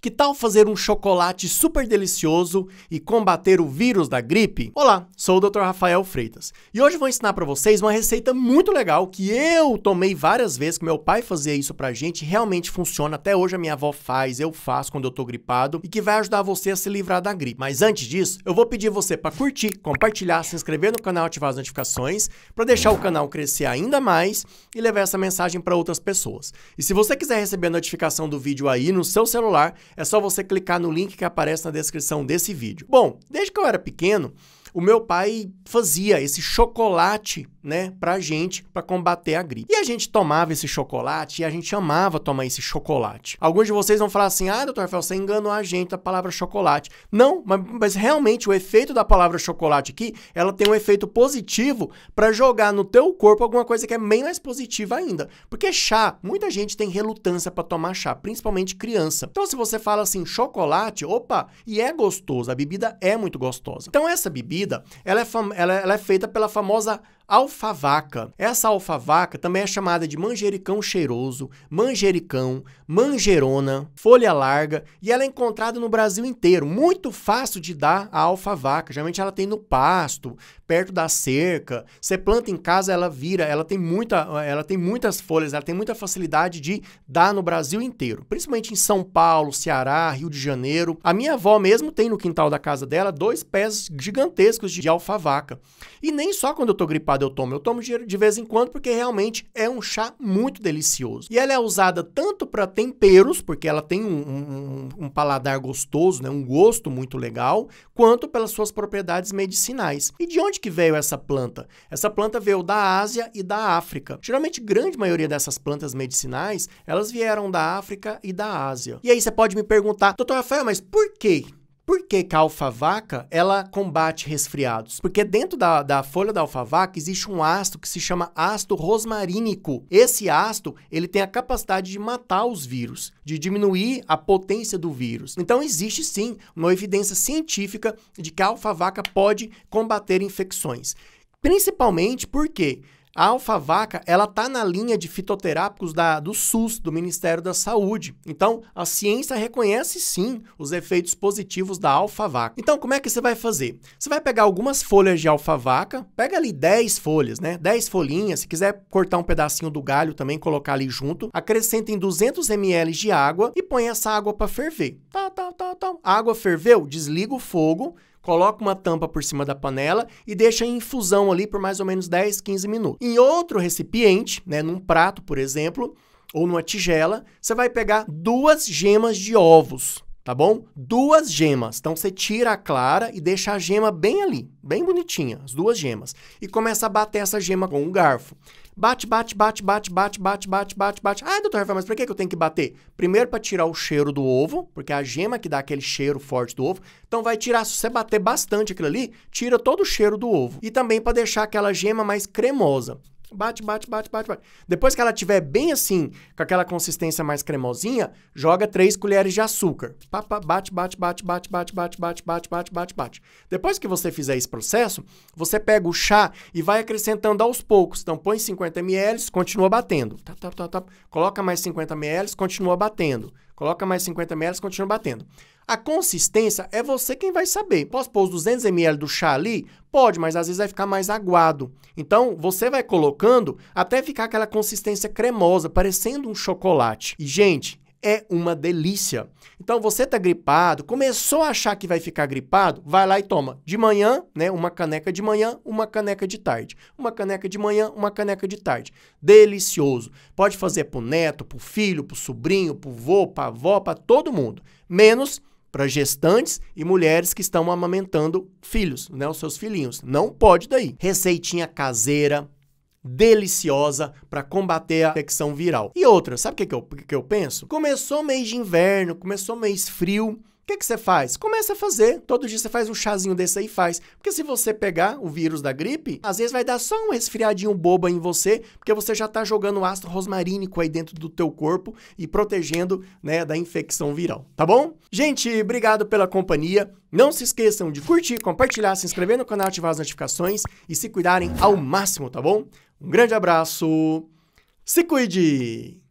Que tal fazer um chocolate super delicioso e combater o vírus da gripe? Olá, sou o Dr. Rafael Freitas e hoje vou ensinar para vocês uma receita muito legal que eu tomei várias vezes, que meu pai fazia isso pra gente, realmente funciona, até hoje a minha avó faz, eu faço quando eu tô gripado e que vai ajudar você a se livrar da gripe. Mas antes disso, eu vou pedir você para curtir, compartilhar, se inscrever no canal, ativar as notificações para deixar o canal crescer ainda mais e levar essa mensagem para outras pessoas. E se você quiser receber a notificação do vídeo aí no seu celular, é só você clicar no link que aparece na descrição desse vídeo. Bom, desde que eu era pequeno, o meu pai fazia esse chocolate né, pra gente, para combater a gripe. E a gente tomava esse chocolate e a gente amava tomar esse chocolate. Alguns de vocês vão falar assim: "Ah, doutor Rafael, você enganou a gente a palavra chocolate". Não, mas, mas realmente o efeito da palavra chocolate aqui, ela tem um efeito positivo para jogar no teu corpo alguma coisa que é bem mais positiva ainda. Porque chá, muita gente tem relutância para tomar chá, principalmente criança. Então se você fala assim: "Chocolate", opa, e é gostoso, a bebida é muito gostosa. Então essa bebida, ela é, ela, é, ela é feita pela famosa Alfavaca. Essa alfavaca também é chamada de manjericão cheiroso, manjericão, manjerona, folha larga e ela é encontrada no Brasil inteiro. Muito fácil de dar a alfavaca. Geralmente ela tem no pasto, perto da cerca. Você planta em casa, ela vira, ela tem, muita, ela tem muitas folhas, ela tem muita facilidade de dar no Brasil inteiro, principalmente em São Paulo, Ceará, Rio de Janeiro. A minha avó mesmo tem no quintal da casa dela dois pés gigantescos de alfavaca. E nem só quando eu tô gripado eu tomo, eu tomo de vez em quando porque realmente é um chá muito delicioso. E ela é usada tanto para temperos, porque ela tem um, um, um paladar gostoso, né, um gosto muito legal, quanto pelas suas propriedades medicinais. E de onde onde que veio essa planta? Essa planta veio da Ásia e da África. Geralmente, grande maioria dessas plantas medicinais, elas vieram da África e da Ásia. E aí você pode me perguntar, doutor Rafael, mas por que por que, que a alfavaca ela combate resfriados? Porque dentro da, da folha da alfavaca existe um ácido que se chama ácido rosmarínico. Esse ácido ele tem a capacidade de matar os vírus, de diminuir a potência do vírus. Então existe sim uma evidência científica de que a alfavaca pode combater infecções. Principalmente porque a alfavaca, ela está na linha de fitoterápicos da, do SUS, do Ministério da Saúde. Então, a ciência reconhece sim os efeitos positivos da alfavaca. Então, como é que você vai fazer? Você vai pegar algumas folhas de alfavaca, pega ali 10 folhas, né? 10 folhinhas, se quiser cortar um pedacinho do galho também, colocar ali junto, acrescenta em 200 ml de água e põe essa água para ferver. Tá, tá, tá, tá. A água ferveu, desliga o fogo, coloca uma tampa por cima da panela e deixa em infusão ali por mais ou menos 10, 15 minutos. Em outro recipiente, né, num prato, por exemplo, ou numa tigela, você vai pegar duas gemas de ovos tá bom? Duas gemas. Então você tira a clara e deixa a gema bem ali, bem bonitinha, as duas gemas. E começa a bater essa gema com um garfo. Bate, bate, bate, bate, bate, bate, bate, bate, bate. Ah, doutor Rafael, mas por que eu tenho que bater? Primeiro para tirar o cheiro do ovo, porque é a gema que dá aquele cheiro forte do ovo. Então vai tirar, se você bater bastante aquilo ali, tira todo o cheiro do ovo. E também para deixar aquela gema mais cremosa. Bate, bate, bate, bate, bate. Depois que ela tiver bem assim, com aquela consistência mais cremosinha, joga três colheres de açúcar. Papa, bate, bate, bate, bate, bate, bate, bate, bate, bate, bate, bate. Depois que você fizer esse processo, você pega o chá e vai acrescentando aos poucos. Então põe 50 ml, continua batendo. Tá, tá, tá, tá. Coloca mais 50 ml, continua batendo. Coloca mais 50 ml, continua batendo. A consistência é você quem vai saber. Posso pôr os 200 ml do chá ali? Pode, mas às vezes vai ficar mais aguado. Então, você vai colocando até ficar aquela consistência cremosa, parecendo um chocolate. E, gente, é uma delícia. Então você tá gripado, começou a achar que vai ficar gripado, vai lá e toma. De manhã, né, uma caneca de manhã, uma caneca de tarde. Uma caneca de manhã, uma caneca de tarde. Delicioso. Pode fazer pro neto, pro filho, pro sobrinho, pro vô, pra avó, pra todo mundo. Menos para gestantes e mulheres que estão amamentando filhos, né, os seus filhinhos. Não pode daí. Receitinha caseira, deliciosa para combater a infecção viral. E outra, sabe o que, que, eu, que eu penso? Começou mês de inverno, começou mês frio, que, que você faz? Começa a fazer. Todo dia você faz um chazinho desse aí e faz. Porque se você pegar o vírus da gripe, às vezes vai dar só um resfriadinho boba em você, porque você já está jogando ácido rosmarínico aí dentro do teu corpo e protegendo, né, da infecção viral, tá bom? Gente, obrigado pela companhia. Não se esqueçam de curtir, compartilhar, se inscrever no canal, ativar as notificações e se cuidarem ao máximo, tá bom? Um grande abraço. Se cuide!